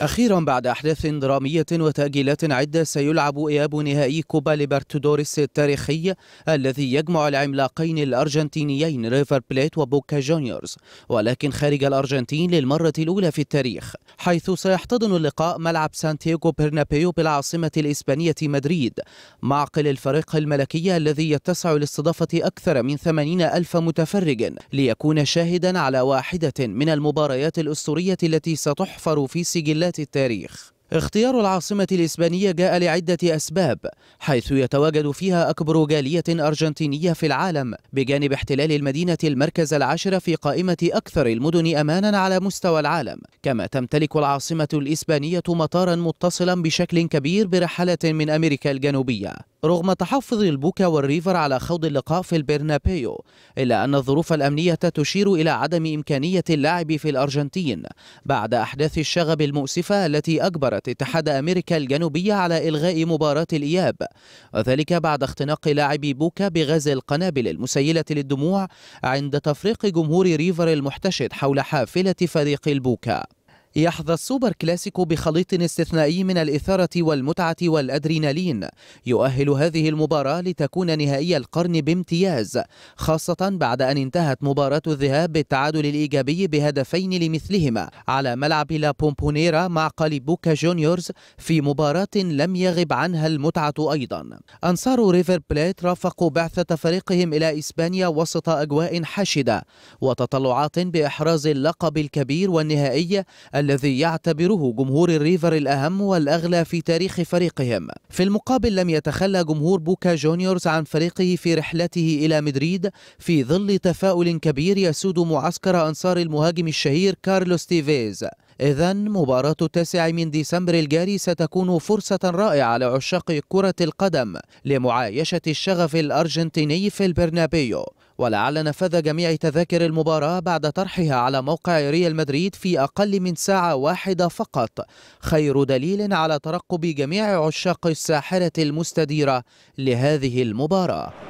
أخيرا بعد أحداث درامية وتأجيلات عدة سيلعب إياب نهائي كوبا ليبرتودوريس التاريخي الذي يجمع العملاقين الأرجنتينيين ريفر بليت وبوكا جونيورز ولكن خارج الأرجنتين للمرة الأولى في التاريخ حيث سيحتضن اللقاء ملعب سانتياغو برنابيو بالعاصمة الإسبانية مدريد معقل الفريق الملكي الذي يتسع لاستضافة أكثر من 80 ألف متفرج ليكون شاهدا على واحدة من المباريات الأسطورية التي ستحفر في سجلات ذات التاريخ اختيار العاصمة الإسبانية جاء لعدة أسباب حيث يتواجد فيها أكبر جالية أرجنتينية في العالم بجانب احتلال المدينة المركز العاشر في قائمة أكثر المدن أمانا على مستوى العالم كما تمتلك العاصمة الإسبانية مطارا متصلا بشكل كبير برحلة من أمريكا الجنوبية رغم تحفظ البوكا والريفر على خوض اللقاء في البرنابيو إلا أن الظروف الأمنية تشير إلى عدم إمكانية اللعب في الأرجنتين بعد أحداث الشغب المؤسفة التي أجبرت اتحاد أمريكا الجنوبية على إلغاء مباراة الإياب وذلك بعد اختناق لاعب بوكا بغاز القنابل المسيلة للدموع عند تفريق جمهور ريفر المحتشد حول حافلة فريق البوكا يحظى السوبر كلاسيكو بخليط استثنائي من الإثارة والمتعة والأدرينالين يؤهل هذه المباراة لتكون نهائي القرن بامتياز خاصة بعد أن انتهت مباراة الذهاب بالتعادل الإيجابي بهدفين لمثلهما على ملعب لا بومبونيرا مع بوكا جونيورز في مباراة لم يغب عنها المتعة أيضا أنصار ريفر بليت رافقوا بعثة فريقهم إلى إسبانيا وسط أجواء حاشدة وتطلعات بإحراز اللقب الكبير والنهائي الذي يعتبره جمهور الريفر الأهم والأغلى في تاريخ فريقهم في المقابل لم يتخلى جمهور بوكا جونيورز عن فريقه في رحلته إلى مدريد في ظل تفاؤل كبير يسود معسكر أنصار المهاجم الشهير كارلوس تيفيز إذا مباراة التاسع من ديسمبر الجاري ستكون فرصة رائعة لعشاق كرة القدم لمعايشة الشغف الأرجنتيني في البرنابيو ولعل نفذ جميع تذاكر المباراة بعد طرحها على موقع ريال مدريد في أقل من ساعة واحدة فقط خير دليل على ترقب جميع عشاق الساحرة المستديرة لهذه المباراة